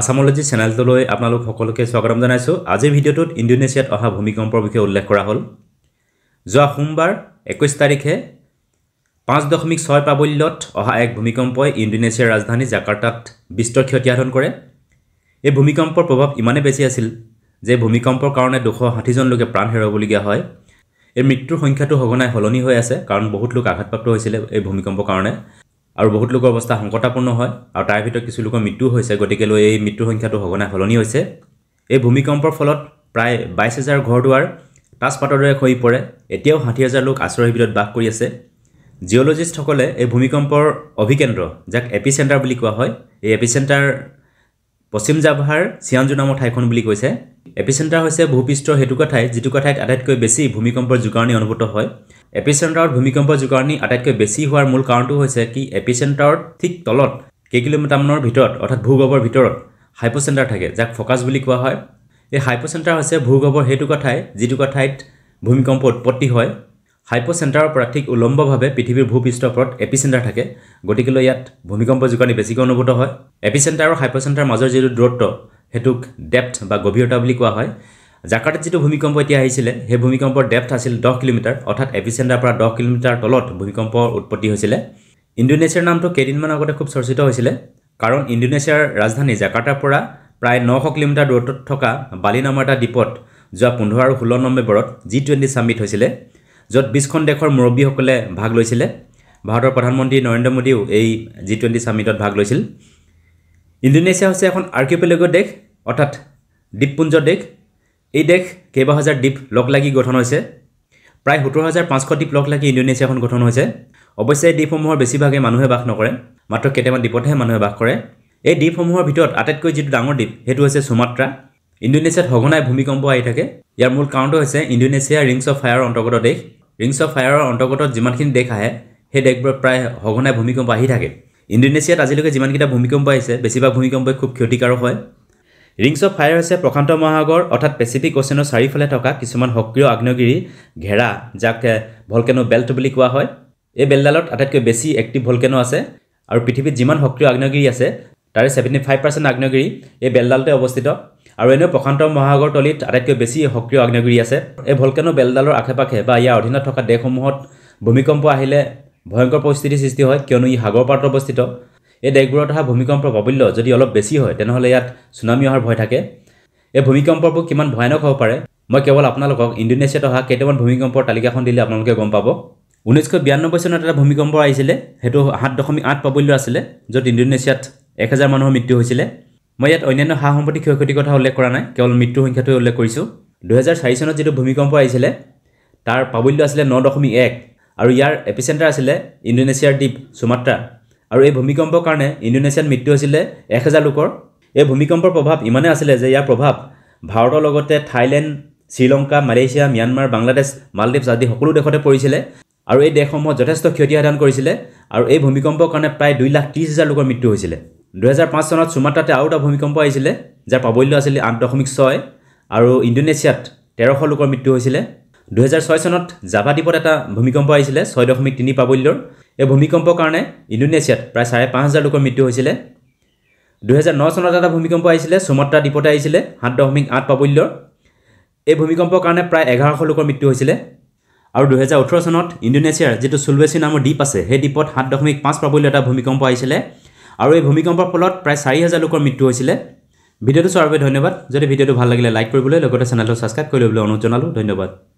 আসামলজি চেনেলটোলৈ আপোনালোক সকলোকে স্বাগতম জানাইছোঁ আজিৰ ভিডিঅ'টোত ইণ্ডোনেছিয়াত অহা ভূমিকম্পৰ বিষয়ে উল্লেখ কৰা হ'ল যোৱা সোমবাৰ একৈছ তাৰিখে পাঁচ দশমিক ছয় প্ৰাবল্যত অহা এক ভূমিকম্পই ইণ্ডোনেছিয়াৰ ৰাজধানী জাকাৰ্টাত বিস্তৰ ক্ষতিসাধন কৰে এই ভূমিকম্পৰ প্ৰভাৱ ইমানেই বেছি আছিল যে ভূমিকম্পৰ কাৰণে দুশ ষাঠিজন লোকে প্ৰাণ হেৰুৱাবলগীয়া হয় এই মৃত্যুৰ সংখ্যাটো সঘনাই সলনি হৈ আছে কাৰণ বহুত লোক আঘাতপ্ৰাপ্ত হৈছিলে এই ভূমিকম্পৰ কাৰণে আৰু বহুত লোকৰ অৱস্থা সংকটাপূৰ্ণ হয় আৰু তাৰ ভিতৰত কিছু লোকৰ মৃত্যু হৈছে গতিকে লৈ এই মৃত্যুৰ সংখ্যাটো সঘনাই সলনি হৈছে এই ভূমিকম্পৰ ফলত প্ৰায় বাইছ হাজাৰ ঘৰ দুৱাৰ তাজপাতৰ দৰে খহি পৰে এতিয়াও ষাঠি হাজাৰ লোক আশ্ৰয় শিবিৰত বাস কৰি আছে জিঅ'লজিষ্টসকলে এই ভূমিকম্পৰ অভিকেন্দ্ৰ যাক এপি চেণ্টাৰ বুলি কোৱা হয় এই এপি চেণ্টাৰ পশ্চিম জাভাৰ চিয়াঞ্জু নামৰ ঠাইখন বুলি কৈছে এপি চেণ্টাৰ হৈছে ভূপৃষ্ঠৰ সেইটোকে ঠাই যিটোকে ঠাইত আটাইতকৈ বেছি ভূমিকম্পৰ জোকাৰণি অনুভূত হয় এপিচেণ্টাৰত ভূমিকম্প জোকাৰণি আটাইতকৈ বেছি হোৱাৰ মূল কাৰণটো হৈছে কি এপিচেণ্টাৰত ঠিক তলত কেই কিলোমিটাৰমানৰ ভিতৰত অৰ্থাৎ ভূগৰ্ভৰ ভিতৰত হাইপ'চেণ্টাৰ থাকে যাক ফ'কাছ বুলি কোৱা হয় এই হাইপ'চেণ্টাৰ হৈছে ভূগৰ্ভৰ সেইটো কথাই যিটুকুৰা ঠাইত ভূমিকম্প উৎপত্তি হয় হাইপ'চেণ্টাৰৰ পৰা ঠিক উলম্বভাৱে পৃথিৱীৰ ভূপৃষ্ঠৰ ওপৰত এপিচেণ্টাৰ থাকে গতিকেলৈ ইয়াত ভূমিকম্প জোকাৰণি বেছিকৈ অনুভূত হয় এপিচেণ্টাৰ আৰু হাইপ'চেণ্টাৰৰ মাজৰ যিটো দূৰত্ব সেইটোক ডেপথ বা গভীৰতা বুলি কোৱা হয় জাকাৰ্টাত যিটো ভূমিকম্প এতিয়া আহিছিলে সেই ভূমিকম্পৰ ডেপথ আছিল দহ কিলোমিটাৰ অৰ্থাৎ এপিচেণ্ডাৰ পৰা দহ কিলোমিটাৰ তলত ভূমিকম্প উৎপত্তি হৈছিলে ইণ্ডোনেছিয়াৰ নামটো কেইদিনমান আগতে খুব চৰ্চিত হৈছিলে কাৰণ ইণ্ডোনেছিয়াৰ ৰাজধানী জাকাৰ্টাৰ পৰা প্ৰায় নশ কিলোমিটাৰ দূৰত্বত থকা বালি নামৰ এটা দ্বীপত যোৱা পোন্ধৰ আৰু ষোল্ল নৱেম্বৰত জি টুৱেণ্টি ছামিট হৈছিলে য'ত বিছখন দেশৰ মুৰব্বীসকলে ভাগ লৈছিলে ভাৰতৰ প্ৰধানমন্ত্ৰী নৰেন্দ্ৰ মোদীয়েও এই জি টুৱেণ্টি ছামিটত ভাগ লৈছিল ইণ্ডোনেছিয়া হৈছে এখন আৰ্কিপেলেগ দেশ অৰ্থাৎ দ্বীপপুঞ্জ দেশ এই দেশ কেইবা হাজাৰ দ্বীপ লগ লাগি গঠন হৈছে প্ৰায় সোতৰ হাজাৰ পাঁচশ দ্বীপ লগ লাগি ইণ্ডোনেছিয়াখন গঠন হৈছে অৱশ্যে এই দ্বীপসমূহৰ বেছিভাগে মানুহে বাস নকৰে মাত্ৰ কেইটামান দ্বীপতহে মানুহে বাস কৰে এই দ্বীপসমূহৰ ভিতৰত আটাইতকৈ যিটো ডাঙৰ দ্বীপ সেইটো হৈছে চুমাত্ৰা ইণ্ডোনেছিয়াত সঘনাই ভূমিকম্প আহি থাকে ইয়াৰ মূল কাৰণটো হৈছে ইণ্ডোনেছিয়া ৰিংছ অফ ফায়াৰৰ অন্তৰ্গত দেশ ৰিংছ অফ ফায়াৰৰ অন্তৰ্গত যিমানখিনি দেশ আহে সেই দেশবোৰত প্ৰায় সঘনাই ভূমিকম্প আহি থাকে ইণ্ডোনেছিয়াত আজিলৈকে যিমানকেইটা ভূমিকম্প আহিছে বেছিভাগ ভূমিকম্পই খুব ক্ষতিকাৰক হয় ৰিংছ অফ ফায়াৰ হৈছে প্ৰশান্ত মহাসাগৰ অৰ্থাৎ পেচিফিক অ'চেনৰ চাৰিওফালে থকা কিছুমান সক্ৰিয় আগ্নেয়গিৰি ঘেৰা যাক ভলকেনো বেল্ট বুলি কোৱা হয় এই বেল্টডালত আটাইতকৈ বেছি এক্টিভ ভলকেনো আছে আৰু পৃথিৱীত যিমান সক্ৰিয় আগ্নেয়গিৰি আছে তাৰে ছেভেণ্টি ফাইভ পাৰ্চেণ্ট আগ্নেয়গিৰি এই বেল্টডালতে অৱস্থিত আৰু এনেও প্ৰশান্ত মহাসাগৰ তলিত আটাইতকৈ বেছি সক্ৰিয় আগ্নেয়গিৰি আছে এই ভলকেনো বেল্টডালৰ আশে পাশে বা ইয়াৰ অধীনত থকা দেশসমূহত ভূমিকম্প আহিলে ভয়ংকৰ পৰিস্থিতিৰ সৃষ্টি হয় কিয়নো ই সাগৰ পাৰত অৱস্থিত এই দেশবোৰত অহা ভূমিকম্পৰ প্ৰাবল্য যদি অলপ বেছি হয় তেনেহ'লে ইয়াত চুনামি অহাৰ ভয় থাকে এই ভূমিকম্পবোৰ কিমান ভয়ানক হ'ব পাৰে মই কেৱল আপোনালোকক ইণ্ডোনেছিয়াত অহা কেইটামান ভূমিকম্পৰ তালিকাখন দিলে আপোনালোকে গম পাব ঊনৈছশ বিৰান্নব্বৈ চনত এটা ভূমিকম্প আহিছিলে সেইটো সাত দশমিক আঠ প্ৰাবল্য আছিলে য'ত ইণ্ডোনেছিয়াত এক হাজাৰ মানুহৰ মৃত্যু হৈছিলে মই ইয়াত অন্যান্য সা সম্পত্তি ক্ষয় ক্ষতিৰ কথা উল্লেখ কৰা নাই কেৱল মৃত্যু সংখ্যাটোৱে উল্লেখ কৰিছোঁ দুহেজাৰ চাৰি চনত যিটো ভূমিকম্প আহিছিলে তাৰ প্ৰাবল্য আছিলে ন দশমিক এক আৰু ইয়াৰ এপিচেণ্টাৰ আছিলে ইণ্ডোনেছিয়াৰ দ্বীপ চুমাত্ৰা আৰু এই ভূমিকম্পৰ কাৰণে ইণ্ডোনেছিয়াত মৃত্যু হৈছিলে এক হেজাৰ লোকৰ এই ভূমিকম্পৰ প্ৰভাৱ ইমানেই আছিলে যে ইয়াৰ প্ৰভাৱ ভাৰতৰ লগতে Thailand Sri Lanka Malaysia Myanmar Bangladesh মালদ্বীপছ আদি সকলো দেশতে পৰিছিলে আৰু এই দেশসমূহত যথেষ্ট ক্ষতি সাধন কৰিছিলে আৰু এই ভূমিকম্পৰ কাৰণে প্ৰায় দুই লাখ ত্ৰিছ হাজাৰ লোকৰ মৃত্যু হৈছিলে দুহেজাৰ পাঁচ চনত চুমাত্ৰাতে আৰু এটা ভূমিকম্প আহিছিলে যাৰ প্ৰাবল্য আছিলে আঠ দশমিক ছয় আৰু ইণ্ডোনেছিয়াত তেৰশ লোকৰ মৃত্যু হৈছিলে দুহেজাৰ ছয় চনত দ্বীপত এটা ভূমিকম্প আহিছিলে ছয় দশমিক তিনি পাবল্যৰ এই ভূমিকম্পৰ কাৰণে ইণ্ডোনেছিয়াত প্ৰায় চাৰে পাঁচ হাজাৰ লোকৰ মৃত্যু হৈছিলে দুহেজাৰ ন চনত এটা ভূমিকম্প আহিছিলে সুমাত্ৰা দ্বীপতে আহিছিলে সাত দশমিক আঠ পাবল্যৰ এই ভূমিকম্পৰ কাৰণে প্ৰায় এঘাৰশ লোকৰ মৃত্যু হৈছিলে আৰু দুহেজাৰ ওঠৰ চনত ইণ্ডোনেছিয়াৰ যিটো চুলৱেচি নামৰ দ্বীপ আছে সেই দ্বীপত সাত দশমিক পাঁচ পাবলৈ এটা ভূমিকম্প আহিছিলে আৰু এই ভূমিকম্পৰ ফলত প্ৰায় চাৰি হাজাৰ লোকৰ মৃত্যু হৈছিলে ভিডিঅ'টো চোৱাৰ বাবে ধন্যবাদ যদি ভিডিঅ'টো ভাল লাগিলে লাইক কৰিবলৈ লগতে চেনেলটো ছাবস্ক্ৰাইব কৰিবলৈ অনুৰোধ জনালোঁ ধন্যবাদ